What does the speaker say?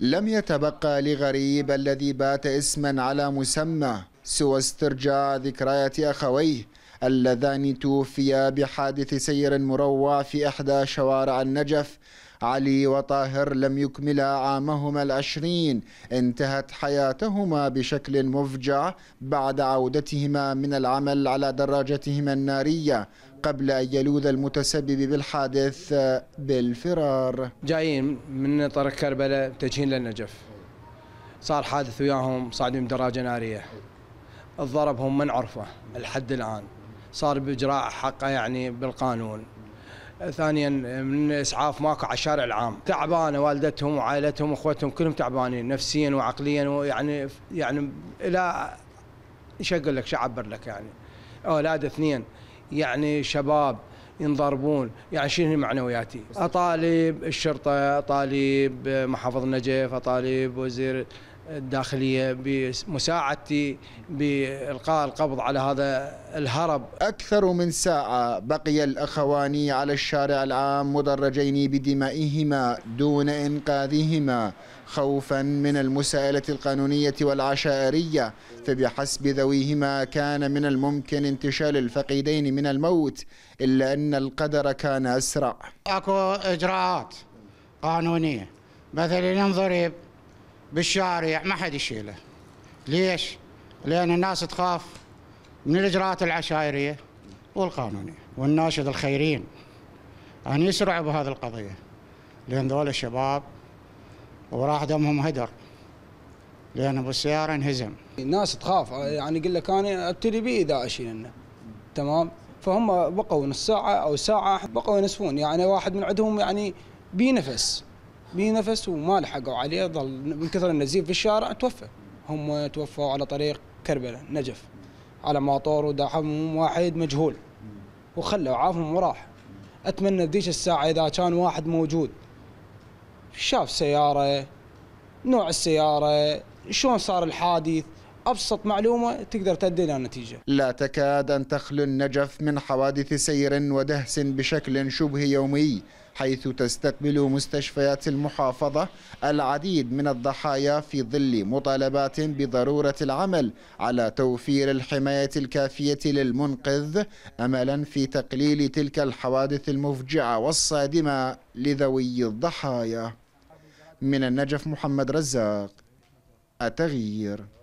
لم يتبقى لغريب الذي بات اسما على مسمى سوى استرجاع ذكريات أخويه اللذان توفيا بحادث سير مروع في إحدى شوارع النجف علي وطاهر لم يكملا عامهما العشرين انتهت حياتهما بشكل مفجع بعد عودتهما من العمل على دراجتهما النارية قبل أن يلوذ المتسبب بالحادث بالفرار جايين من طريق كربلاء متجهين للنجف صار حادث وياهم صاعدين بدراجة نارية ضربهم من عرفه الحد الآن صار باجراء حقه يعني بالقانون ثانيا من اسعاف ماكو على الشارع العام تعبانه والدتهم وعائلتهم واخوتهم كلهم تعبانين نفسيا وعقليا ويعني يعني الى ايش اقول لك شو اعبر لك يعني اولاد اثنين يعني شباب ينضربون يعني شنو معنوياتي اطالب الشرطه اطالب محافظ النجف اطالب وزير الداخلية بمساعدتي بإلقاء القبض على هذا الهرب أكثر من ساعة بقي الأخوان على الشارع العام مدرجين بدمائهما دون إنقاذهما خوفا من المساءلة القانونية والعشائرية فبحسب ذويهما كان من الممكن انتشال الفقيدين من الموت إلا أن القدر كان أسرع أكو إجراءات قانونية مثلا ينضرب بالشارع ما حد يشيله ليش؟ لأن الناس تخاف من الإجراءات العشائرية والقانونية والناشد الخيرين أن يسرعوا بهذه القضية لأن ذول الشباب وراح دمهم هدر لأن أبو السيارة انهزم الناس تخاف يعني يقول لك أنا أبتدي بي إذا أشيلنا تمام فهم بقوا نص ساعة أو ساعة بقوا ينسفون يعني واحد من عندهم يعني بينفس بنفس نفس وما لحقوا عليه ظل من كثر النزيف في الشارع توفى هم توفوا على طريق كربلاء نجف على ماطور ودعمهم واحد مجهول وخلوا عافهم وراح اتمنى ذيك الساعه اذا كان واحد موجود شاف سياره نوع السياره شلون صار الحادث ابسط معلومه تقدر تؤدي الى نتيجه. لا تكاد ان تخلو النجف من حوادث سير ودهس بشكل شبه يومي. حيث تستقبل مستشفيات المحافظة العديد من الضحايا في ظل مطالبات بضرورة العمل على توفير الحماية الكافية للمنقذ أملا في تقليل تلك الحوادث المفجعة والصادمة لذوي الضحايا من النجف محمد رزاق التغيير